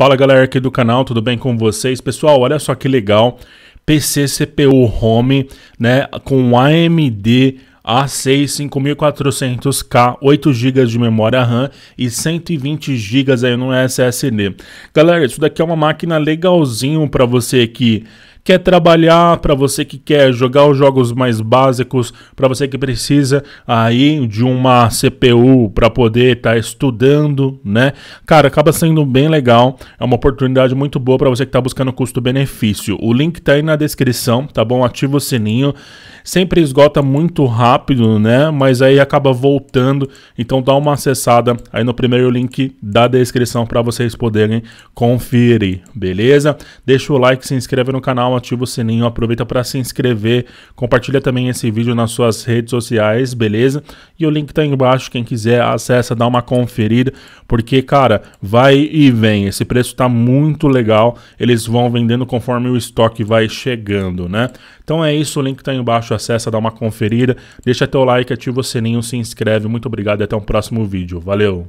Fala galera aqui do canal, tudo bem com vocês? Pessoal, olha só que legal, PC CPU Home, né, com AMD A6 5400K, 8 GB de memória RAM e 120 GB aí no SSD. Galera, isso daqui é uma máquina legalzinho para você que quer trabalhar, para você que quer jogar os jogos mais básicos, para você que precisa aí de uma CPU para poder estar tá estudando, né? Cara, acaba sendo bem legal, é uma oportunidade muito boa para você que está buscando custo-benefício. O link tá aí na descrição, tá bom? Ativa o sininho. Sempre esgota muito rápido, né? Mas aí acaba voltando, então dá uma acessada aí no primeiro link da descrição para vocês poderem conferir, beleza? Deixa o like, se inscreve no canal canal, ativa o sininho, aproveita para se inscrever, compartilha também esse vídeo nas suas redes sociais, beleza? E o link tá aí embaixo, quem quiser acessa, dá uma conferida, porque cara, vai e vem, esse preço tá muito legal, eles vão vendendo conforme o estoque vai chegando, né? Então é isso, o link tá aí embaixo, acessa, dá uma conferida, deixa teu like, ativa o sininho, se inscreve. Muito obrigado e até o próximo vídeo. Valeu!